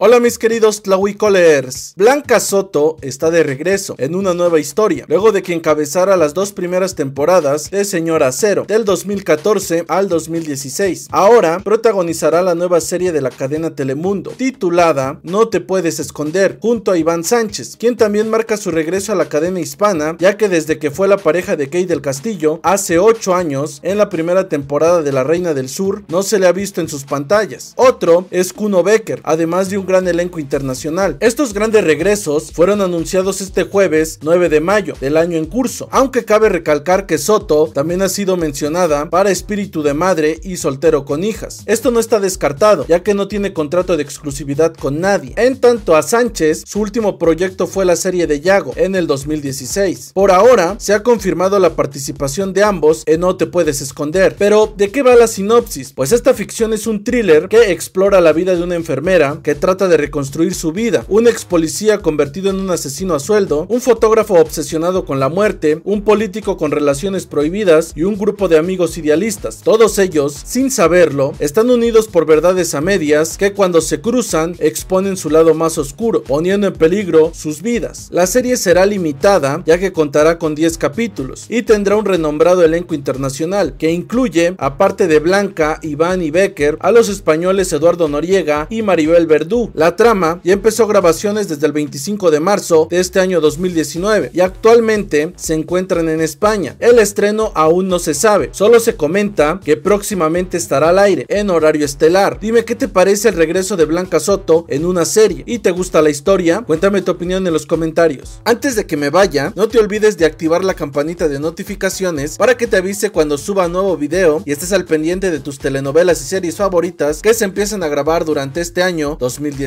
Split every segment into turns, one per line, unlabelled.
Hola mis queridos Tlawicolers Blanca Soto está de regreso en una nueva historia, luego de que encabezara las dos primeras temporadas de Señora Cero, del 2014 al 2016. Ahora protagonizará la nueva serie de la cadena Telemundo, titulada No te puedes esconder, junto a Iván Sánchez, quien también marca su regreso a la cadena hispana, ya que desde que fue la pareja de Kate del Castillo, hace 8 años, en la primera temporada de La Reina del Sur, no se le ha visto en sus pantallas. Otro es Kuno Becker, además de un gran elenco internacional. Estos grandes regresos fueron anunciados este jueves 9 de mayo del año en curso, aunque cabe recalcar que Soto también ha sido mencionada para Espíritu de Madre y Soltero con Hijas. Esto no está descartado, ya que no tiene contrato de exclusividad con nadie. En tanto a Sánchez, su último proyecto fue la serie de Yago en el 2016. Por ahora, se ha confirmado la participación de ambos en No te puedes esconder. Pero, ¿de qué va la sinopsis? Pues esta ficción es un thriller que explora la vida de una enfermera que trata de reconstruir su vida, un ex policía convertido en un asesino a sueldo, un fotógrafo obsesionado con la muerte, un político con relaciones prohibidas y un grupo de amigos idealistas. Todos ellos, sin saberlo, están unidos por verdades a medias que cuando se cruzan exponen su lado más oscuro, poniendo en peligro sus vidas. La serie será limitada ya que contará con 10 capítulos y tendrá un renombrado elenco internacional que incluye, aparte de Blanca, Iván y Becker, a los españoles Eduardo Noriega y Maribel Verdú, la trama ya empezó grabaciones desde el 25 de marzo de este año 2019 y actualmente se encuentran en España. El estreno aún no se sabe, solo se comenta que próximamente estará al aire en horario estelar. Dime qué te parece el regreso de Blanca Soto en una serie y te gusta la historia, cuéntame tu opinión en los comentarios. Antes de que me vaya, no te olvides de activar la campanita de notificaciones para que te avise cuando suba nuevo video y estés al pendiente de tus telenovelas y series favoritas que se empiezan a grabar durante este año 2019.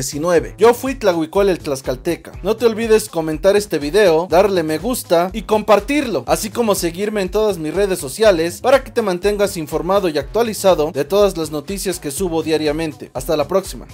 Yo fui Tlahuicol el Tlaxcalteca. No te olvides comentar este video, darle me gusta y compartirlo, así como seguirme en todas mis redes sociales para que te mantengas informado y actualizado de todas las noticias que subo diariamente. Hasta la próxima.